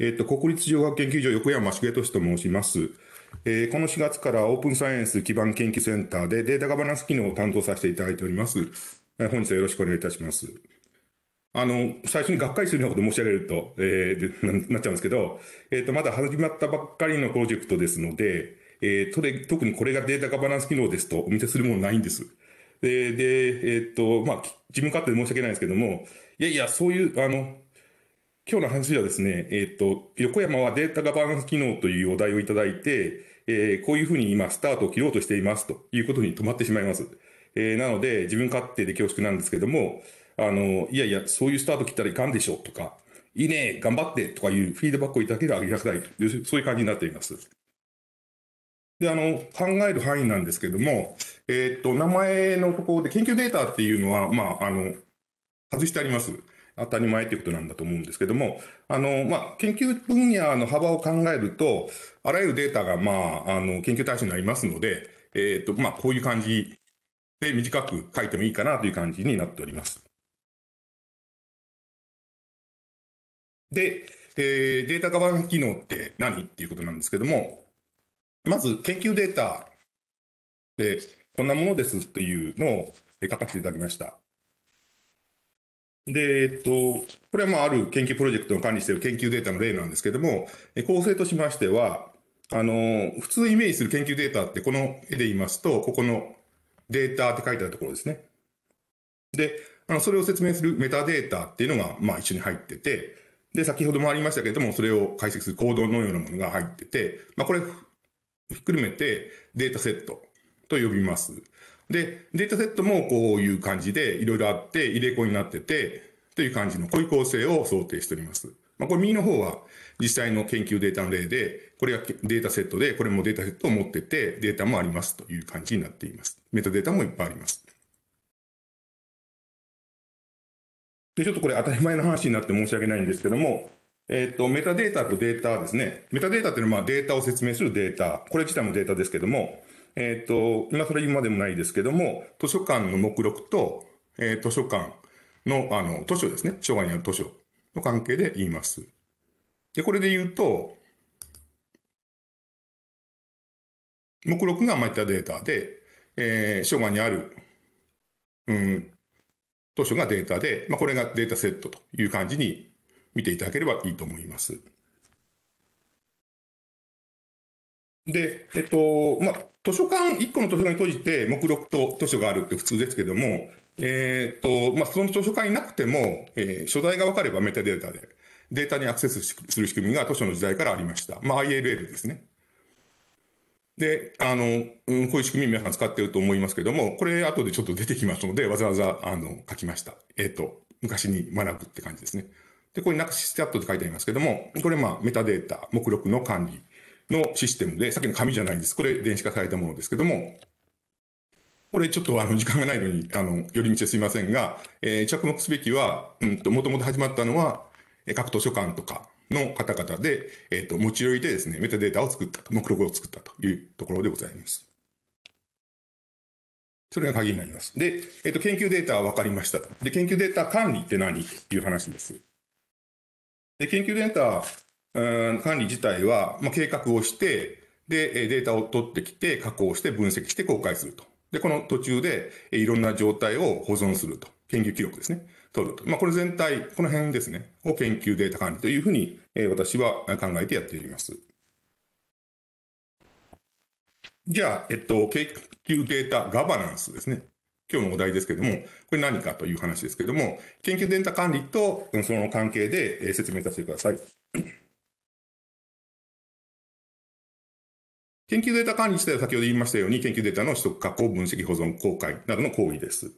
えっ、ー、と、国立情報学研究所横山茂俊と申します。えー、この4月からオープンサイエンス基盤研究センターでデータガバナンス機能を担当させていただいております。えー、本日はよろしくお願いいたします。あの、最初にがっかりするようなこと申し上げると、えー、なっちゃうんですけど、えっ、ー、と、まだ始まったばっかりのプロジェクトですので、えー、特にこれがデータガバナンス機能ですとお見せするものないんです。で、でえっ、ー、と、まあ、分勝手で申し訳ないんですけども、いやいや、そういう、あの、今日の話はですね、えっ、と、横山はデータガバナンス機能というお題をいただいて、えー、こういうふうに今スタートを切ろうとしていますということに止まってしまいます。えー、なので、自分勝手で恐縮なんですけども、あの、いやいや、そういうスタート切ったらいかんでしょとか、いいね、頑張ってとかいうフィードバックをいただけでありがたいいそういう感じになっています。で、あの、考える範囲なんですけども、えっ、と、名前のところで研究データっていうのは、まあ、あの、外してあります。当たり前ということなんだと思うんですけども、あの、まあ、研究分野の幅を考えると、あらゆるデータが、まあ、あの、研究対象になりますので、えっ、ー、と、まあ、こういう感じで短く書いてもいいかなという感じになっております。で、えー、データガバナンス機能って何っていうことなんですけども、まず研究データでこんなものですっていうのを書かせていただきました。で、えっと、これはまあある研究プロジェクトを管理している研究データの例なんですけども、構成としましては、あの、普通イメージする研究データってこの絵で言いますと、ここのデータって書いてあるところですね。で、あの、それを説明するメタデータっていうのが、まあ一緒に入ってて、で、先ほどもありましたけれども、それを解析する行動のようなものが入ってて、まあこれ、ひっくるめてデータセットと呼びます。で、データセットもこういう感じでいろいろあって入れ子になってて、という感じのこういう構成を想定しております。まあ、これ右の方は実際の研究データの例で、これがデータセットで、これもデータセットを持ってて、データもありますという感じになっています。メタデータもいっぱいあります。で、ちょっとこれ当たり前の話になって申し訳ないんですけども、えっ、ー、と、メタデータとデータですね。メタデータっていうのは、まあ、データを説明するデータ。これ自体もデータですけども、えっ、ー、と、今それ言うまでもないですけども、図書館の目録と、えー、図書館の、あの、図書ですね。昭和にある図書の関係で言います。で、これで言うと、目録がまいたデータで、えー、書館にある、うん、図書がデータで、まあ、これがデータセットという感じに見ていただければいいと思います。で、えっと、まあ、図書館、1個の図書館に閉じて、目録と図書があるって普通ですけども、えー、っと、まあ、その図書館いなくても、えー、所在が分かればメタデータで、データにアクセスする仕組みが図書の時代からありました。まあ、ILL ですね。で、あの、うん、こういう仕組み皆さん使ってると思いますけども、これ後でちょっと出てきますので、わざわざ、あの、書きました。えっ、ー、と、昔に学ぶって感じですね。で、これなくしチャットて書いてありますけども、これまあ、メタデータ、目録の管理のシステムで、さっきの紙じゃないんです。これ電子化されたものですけども、これちょっとあの時間がないのに、あの、寄り道ですいませんが、えー、着目すべきは、うんと、もともと始まったのは、各図書館とかの方々で、えっ、ー、と、持ち寄りでですね、メタデータを作ったと、目録を作ったというところでございます。それが鍵になります。で、えっ、ー、と、研究データは分かりましたで、研究データ管理って何っていう話です。で、研究データ管理自体は、まあ、計画をして、で、データを取ってきて、加工して、分析して、公開すると。で、この途中で、いろんな状態を保存すると。研究記録ですね。取ると。まあ、これ全体、この辺ですね。を研究データ管理というふうに、えー、私は考えてやっています。じゃあ、えっと、研究データガバナンスですね。今日のお題ですけども、これ何かという話ですけども、研究データ管理とその関係で説明させてください。研究データ管理自体は先ほど言いましたように、研究データの取得、加工、分析、保存、公開などの行為です。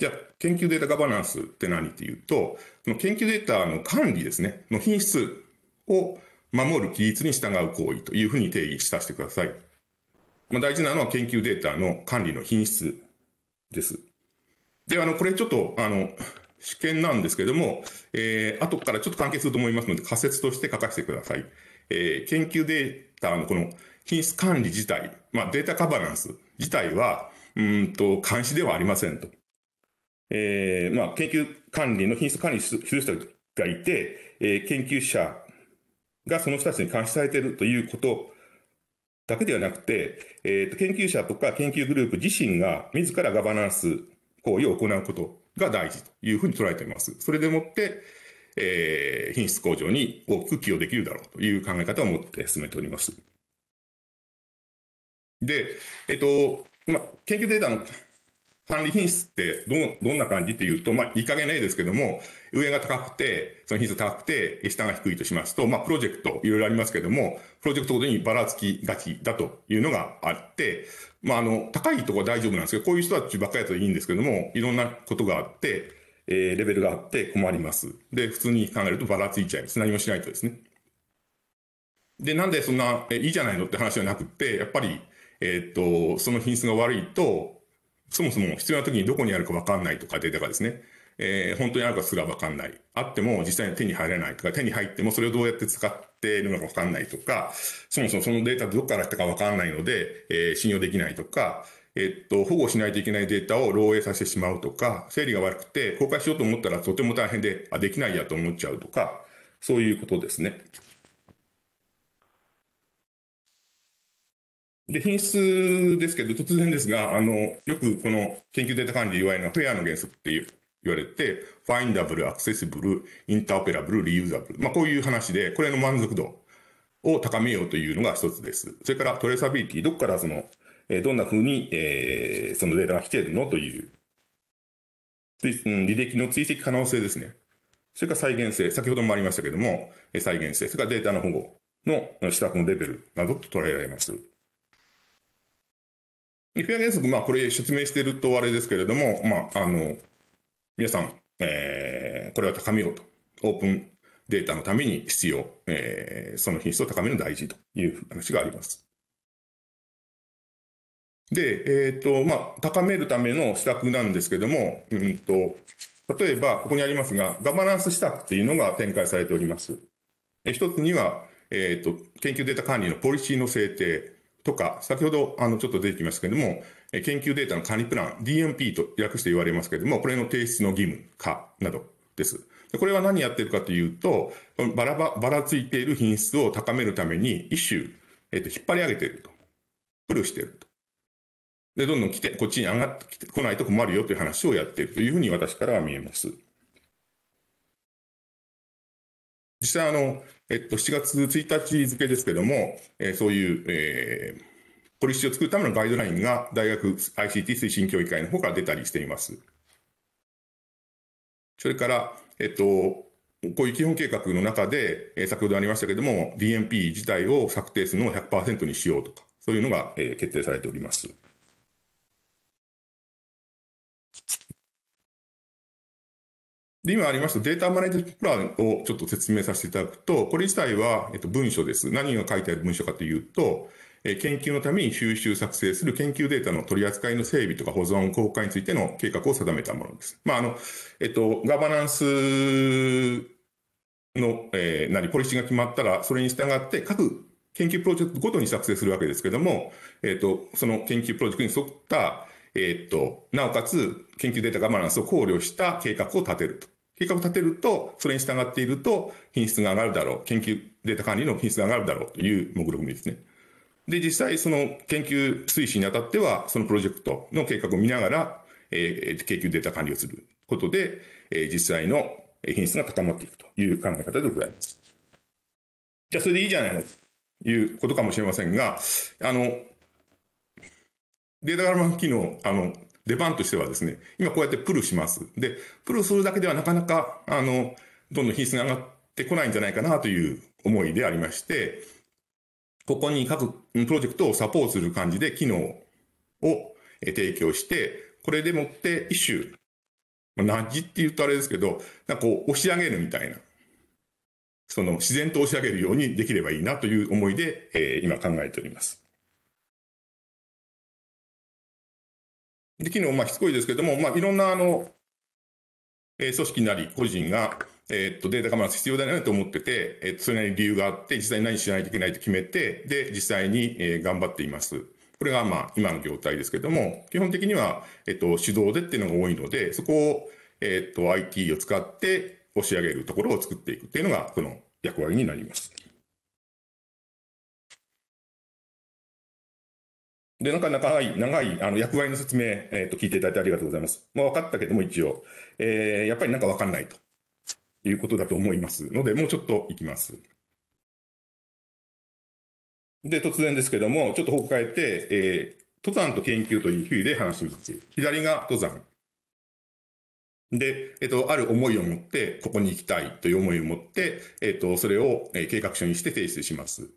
じゃあ、研究データガバナンスって何っていうと、その研究データの管理ですね、の品質を守る規律に従う行為というふうに定義したしてください。まあ、大事なのは研究データの管理の品質です。で、あの、これちょっと、あの、試験なんですけども、えー、後からちょっと関係すると思いますので、仮説として書かせてください。えー、研究データのこの品質管理自体、まあ、データカバナンス自体は、うんと、監視ではありませんと。えー、まあ、研究管理の品質管理する人がいて、えー、研究者がその人たちに監視されているということだけではなくて、えー研究者とか研究グループ自身が自らガバナンス行為を行うことが大事というふうに捉えています。それでもって、えー、品質向上に大きく寄与できるだろうという考え方を持って進めております。で、えっと、まあ、研究データの管理品質ってどどんな感じっていうと、まあ、いい加減な例ですけども、上が高くて、その品質高くて、下が低いとしますと、まあ、プロジェクト、いろいろありますけども、プロジェクトごとにばらつきがちだというのがあって、まあ、あの、高いとこは大丈夫なんですけど、こういう人たちばっかりだといいんですけども、いろんなことがあって、えー、レベルがあって困ります。で、普通に考えるとばらついちゃいます。何もしないとですね。で、なんでそんな、えいいじゃないのって話じゃなくて、やっぱり、えっと、その品質が悪いと、そもそも必要な時にどこにあるか分かんないとかデータがですね、えー、本当にあるかすら分かんない。あっても実際に手に入らないとか、手に入ってもそれをどうやって使っているのか分かんないとか、そもそもそのデータどこから来たか分かんないので、えー、信用できないとか、えっと、保護しないといけないデータを漏洩させてしまうとか、整理が悪くて公開しようと思ったらとても大変で、あ、できないやと思っちゃうとか、そういうことですね。で、品質ですけど、突然ですが、あの、よくこの研究データ管理 UI のフェアの原則っていう言われて、ファインダブル、アクセシブル、インターオペラブル、リユーザブル。まあ、こういう話で、これの満足度を高めようというのが一つです。それからトレーサビリティ、どこからその、えどんな風に、えー、そのデータが来てるのという、履歴の追跡可能性ですね。それから再現性、先ほどもありましたけども、再現性、それからデータの保護の施策のレベルなどと捉えられます。リフィア原則、まあ、これ説明してるとあれですけれども、まあ、あの、皆さん、えー、これは高めようと。オープンデータのために必要、えー、その品質を高めるの大事という話があります。で、えっ、ー、と、まあ、高めるための施策なんですけども、うんと、例えば、ここにありますが、ガバナンス施策っていうのが展開されております。え一つには、えっ、ー、と、研究データ管理のポリシーの制定。とか、先ほどあのちょっと出てきましたけれども、研究データの管理プラン、DMP と訳して言われますけれども、これの提出の義務化などです。これは何やってるかというと、ばらばらついている品質を高めるために、一種、えっと、引っ張り上げていると。プルしていると。で、どんどん来て、こっちに上がってきて、こないと困るよという話をやっているというふうに私からは見えます。実際あの、えっと、7月1日付ですけれども、えー、そういう、えー、ポリシーを作るためのガイドラインが大学 ICT 推進協議会の方から出たりしています。それから、えっと、こういう基本計画の中で、えー、先ほどありましたけれども、DMP 自体を策定するのを100%にしようとか、そういうのが、えー、決定されております。で、今ありましたデータマネージプランをちょっと説明させていただくと、これ自体は、えっと、文書です。何が書いてある文書かというと、え研究のために収集作成する研究データの取り扱いの整備とか保存、公開についての計画を定めたものです。まあ、あの、えっと、ガバナンスの、えー、何、ポリシーが決まったら、それに従って各研究プロジェクトごとに作成するわけですけども、えっと、その研究プロジェクトに沿った、えっと、なおかつ研究データガバナンスを考慮した計画を立てると。計画を立てると、それに従っていると、品質が上がるだろう。研究データ管理の品質が上がるだろうという目録みですね。で、実際、その研究推進にあたっては、そのプロジェクトの計画を見ながら、えー、研究データ管理をすることで、えー、実際の品質が高まっていくという考え方でございます。じゃあ、それでいいじゃないのということかもしれませんが、あの、データガルマン機能、あの、出番としてはですね、今こうやってプルします。で、プルするだけではなかなか、あの、どんどん品質が上がってこないんじゃないかなという思いでありまして、ここに各プロジェクトをサポートする感じで機能を提供して、これでもって一種、ナッジって言うとあれですけど、なんかこう押し上げるみたいな、その自然と押し上げるようにできればいいなという思いで、えー、今考えております。で、昨日、まあ、しつこいですけれども、まあ、いろんな、あの、えー、組織なり個人が、えー、っと、データカバラ必要だよねと思ってて、えー、それなりに理由があって、実際に何しないといけないと決めて、で、実際に、えー、頑張っています。これが、まあ、今の業態ですけれども、基本的には、えっと、手動でっていうのが多いので、そこを、えっと、IT を使って押し上げるところを作っていくっていうのが、この役割になります。で、なんか長い、長い、あの、役割の説明、えっ、ー、と、聞いていただいてありがとうございます。まあ、分かったけども、一応、えー、やっぱりなんか分かんないということだと思いますので、もうちょっといきます。で、突然ですけども、ちょっと方向変えて、えー、登山と研究という比喩で話します。左が登山。で、えっと、ある思いを持って、ここに行きたいという思いを持って、えっと、それを計画書にして提出します。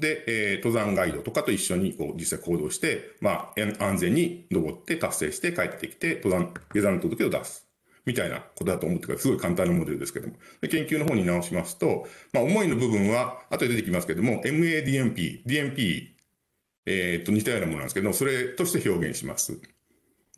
で、えー、登山ガイドとかと一緒にこう実際行動して、まあ、安全に登って達成して帰ってきて、登山、下山届を出す。みたいなことだと思ってすごい簡単なモデルですけども。研究の方に直しますと、まあ、思いの部分は、後で出てきますけども、MADMP、DMP、えー、っと、似たようなものなんですけどそれとして表現します。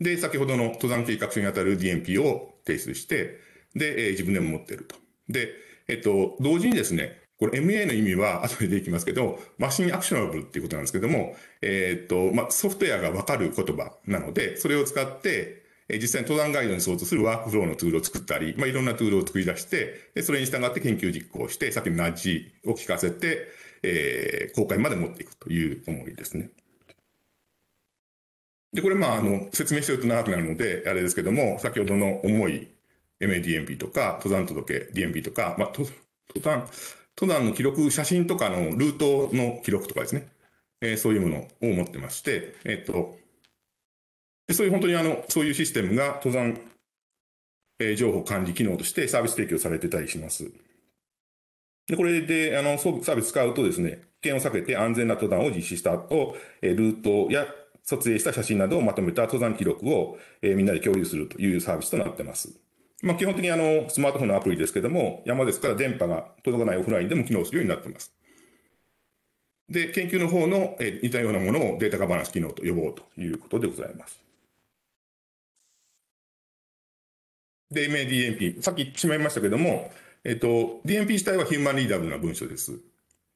で、先ほどの登山計画書にあたる DMP を提出して、で、えー、自分でも持ってると。で、えっと、同時にですね、これ MA の意味は 後で出てきますけど、マシンアクショナブルっていうことなんですけども、えー、っと、まあ、ソフトウェアがわかる言葉なので、それを使って、え実際に登山ガイドに相当するワークフローのツールを作ったり、まあ、いろんなツールを作り出して、でそれに従って研究実行して、さっきのナッジを聞かせて、えー、公開まで持っていくという思いですね。で、これ、まあ、あの、説明してると長くなるので、あれですけども、先ほどの重い、MADMP とか、登山届 DMP とか、まあ、登山、登山の記録、写真とかのルートの記録とかですね、えー、そういうものを持ってまして、えっと、そういう本当にあの、そういうシステムが登山、えー、情報管理機能としてサービス提供されてたりします。で、これで、あの、サービス使うとですね、危険を避けて安全な登山を実施した後、えー、ルートや撮影した写真などをまとめた登山記録を、えー、みんなで共有するというサービスとなってます。まあ、基本的にあの、スマートフォンのアプリですけども、山ですから電波が届かないオフラインでも機能するようになっています。で、研究の方の、え似たようなものをデータガバナンス機能と呼ぼうということでございます。で、m a d m p さっき言ってしまいましたけども、えっと、d m p 自体はヒューマンリーダブルな文書です。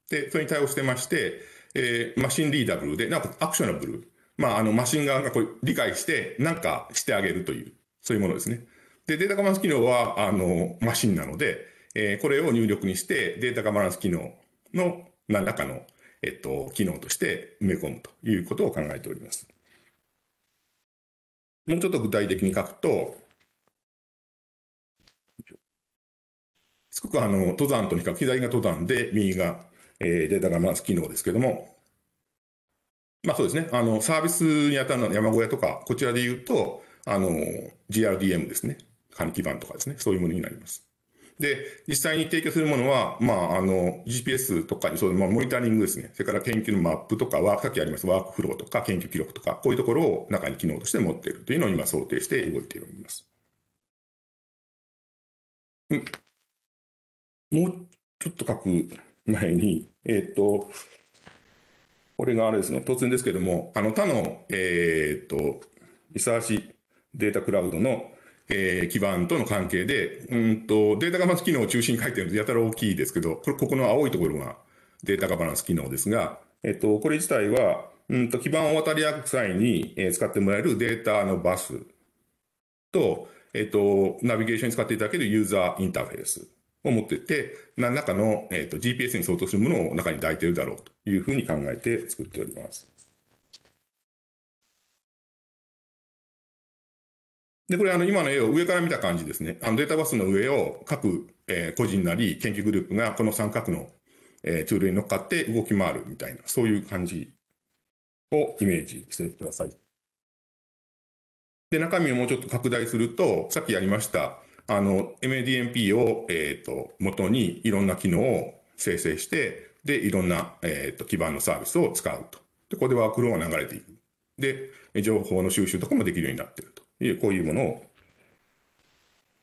で、それに対応してまして、えー、マシンリーダブルで、なんかアクショナブル。まあ、あの、マシン側がこう理解して、なんかしてあげるという、そういうものですね。で、データガバナンス機能は、あの、マシンなので、えー、これを入力にして、データガバナンス機能の何らかの、えっと、機能として埋め込むということを考えております。もうちょっと具体的に書くと、すごくあの、登山とにかく左が登山で、右が、えー、データガバナンス機能ですけども、まあそうですね、あの、サービスに当たるのは山小屋とか、こちらで言うと、あの、GRDM ですね。換気基盤とかですね、そういうものになります。で、実際に提供するものは、まあ、あの、GPS とかに、そういう、まあ、モニタリングですね。それから研究のマップとかは、さっきありますワークフローとか研究記録とか、こういうところを中に機能として持っているというのを今想定して動いております。んもうちょっと書く前に、えっ、と、これがあれですね、突然ですけれども、あの他の、えっ、と、リサーチデータクラウドのえー、基盤との関係で、うんと、データガバナンス機能を中心に書いてるので、やたら大きいですけど、これ、ここの青いところがデータガバナンス機能ですが、えっと、これ自体は、うんと、基盤を渡り歩く際に、えー、使ってもらえるデータのバスと、えっと、ナビゲーションに使っていただけるユーザーインターフェースを持ってて、何らかの、えっと、GPS に相当するものを中に抱いているだろうというふうに考えて作っております。で、これあの今の絵を上から見た感じですね。あのデータバスの上を各、えー、個人なり研究グループがこの三角の、えー、ツールに乗っかって動き回るみたいな、そういう感じをイメージしてください。で、中身をもうちょっと拡大すると、さっきやりました、あの、MADMP を、えっ、ー、と、元にいろんな機能を生成して、で、いろんな、えっ、ー、と、基盤のサービスを使うと。で、ここでワークローが流れていく。で、情報の収集とかもできるようになってる。いうこういうものを、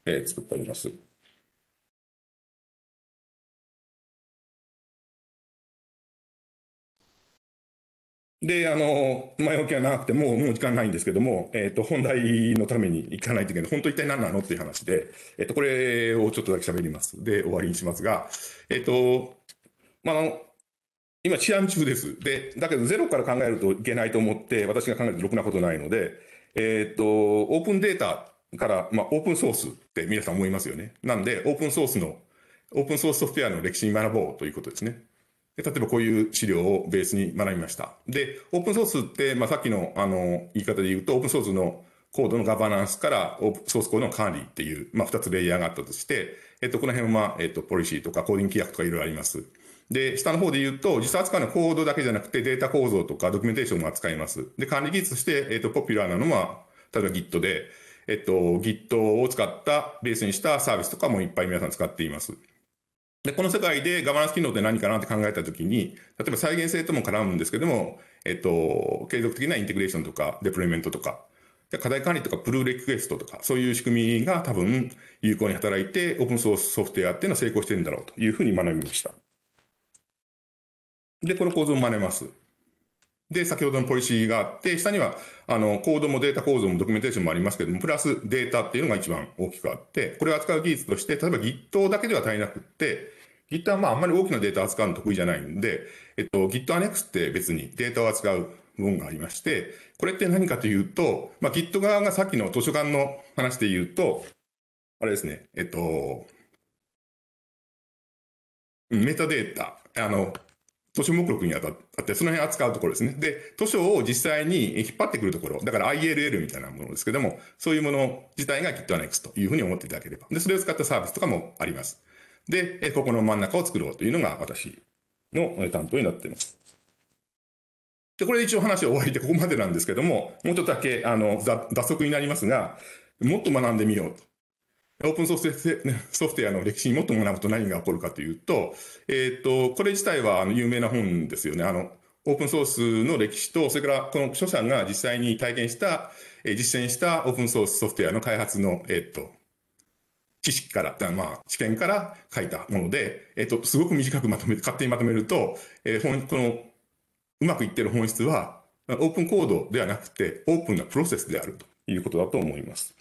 えー、作っております。で、あの、前置きは長くて、もう、もう時間ないんですけども、えっ、ー、と、本題のために行かないといけない。本当一体何なのっていう話で、えっ、ー、と、これをちょっとだけ喋ります。で、終わりにしますが、えっ、ー、と、まあ、今、治安中です。で、だけど、ゼロから考えるといけないと思って、私が考えるとろくなことないので、えっと、オープンデータから、まあ、オープンソースって皆さん思いますよね。なんで、オープンソースの、オープンソースソフトウェアの歴史に学ぼうということですね。で例えばこういう資料をベースに学びました。で、オープンソースって、まあ、さっきの、あの、言い方で言うと、オープンソースのコードのガバナンスからオープンソースコードの管理っていう、まあ、二つレイヤーがあったとして、えっと、この辺は、まあ、えっと、ポリシーとかコーディング規約とかいろいろあります。で、下の方で言うと、実際扱うのはコードだけじゃなくてデータ構造とかドキュメンテーションも扱います。で、管理技術として、えっ、ー、と、ポピュラーなのは、例えば Git で、えっと、Git を使ったベースにしたサービスとかもいっぱい皆さん使っています。で、この世界でガバナンス機能って何かなって考えたときに、例えば再現性とも絡むんですけども、えっと、継続的なインテグレーションとか、デプレイメントとか、課題管理とかプルーレクエストとか、そういう仕組みが多分有効に働いて、オープンソースソフトウェアっていうのは成功してるんだろうというふうに学びました。で、この構造を真似ます。で、先ほどのポリシーがあって、下には、あの、コードもデータ構造もドキュメンテーションもありますけども、プラスデータっていうのが一番大きくあって、これを扱う技術として、例えば Git だけでは足りなくって、Git はまああんまり大きなデータ扱うの得意じゃないんで、えっと、Git Annex って別にデータを扱う部分がありまして、これって何かというと、まあ、Git 側がさっきの図書館の話で言うと、あれですね、えっと、メタデータ、あの、図書目録にあたって、その辺扱うところですね。で、図書を実際に引っ張ってくるところ、だから ILL みたいなものですけども、そういうもの自体が GitAnnex というふうに思っていただければ。で、それを使ったサービスとかもあります。で、ここの真ん中を作ろうというのが私の担当になっています。で、これで一応話を終わりでここまでなんですけども、もうちょっとだけ、あの、脱足になりますが、もっと学んでみようと。オープンソースソフトウェアの歴史にもっと学ぶと何が起こるかというと、えっ、ー、と、これ自体はあの有名な本ですよね。あの、オープンソースの歴史と、それからこの著者が実際に体験した、え実践したオープンソースソフトウェアの開発の、えっ、ー、と、知識から、まあ、知見から書いたもので、えっ、ー、と、すごく短くまとめ、勝手にまとめると、え本この、うまくいってる本質は、オープンコードではなくて、オープンなプロセスであるということだと思います。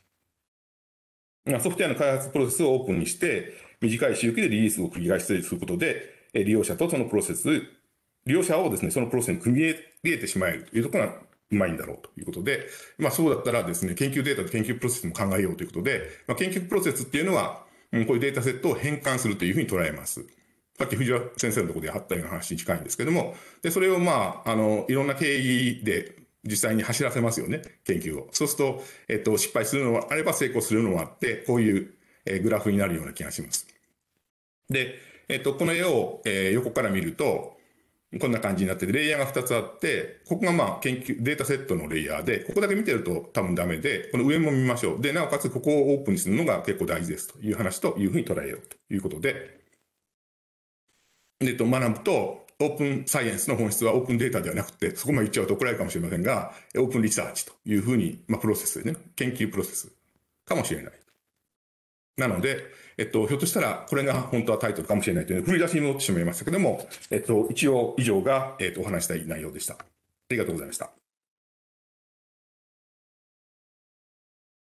ソフトウェアの開発プロセスをオープンにして、短い周期でリリースを繰り返しすることで、利用者とそのプロセス、利用者をですね、そのプロセスに組み入れてしまえるというところがうまいんだろうということで、まあそうだったらですね、研究データと研究プロセスも考えようということで、まあ、研究プロセスっていうのは、こういうデータセットを変換するというふうに捉えます。さっき藤原先生のところであったような話に近いんですけども、で、それをまあ、あの、いろんな定義で実際に走らせますよね、研究を。そうすると、えっと、失敗するのはあれば成功するのはあって、こういうグラフになるような気がします。で、えっと、この絵を、えー、横から見ると、こんな感じになってて、レイヤーが2つあって、ここがまあ研究、データセットのレイヤーで、ここだけ見てると多分ダメで、この上も見ましょう。で、なおかつここをオープンにするのが結構大事ですという話というふうに捉えようということで、えっと、学ぶと、オープンサイエンスの本質はオープンデータではなくて、そこまで言っちゃうと怒られるかもしれませんが、オープンリサーチというふうに、まあ、プロセスでね、研究プロセスかもしれない。なので、えっと、ひょっとしたら、これが本当はタイトルかもしれないという、振り出しに戻ってしまいましたけども、えっと、一応以上が、えっと、お話したい内容でした。ありがとうございました。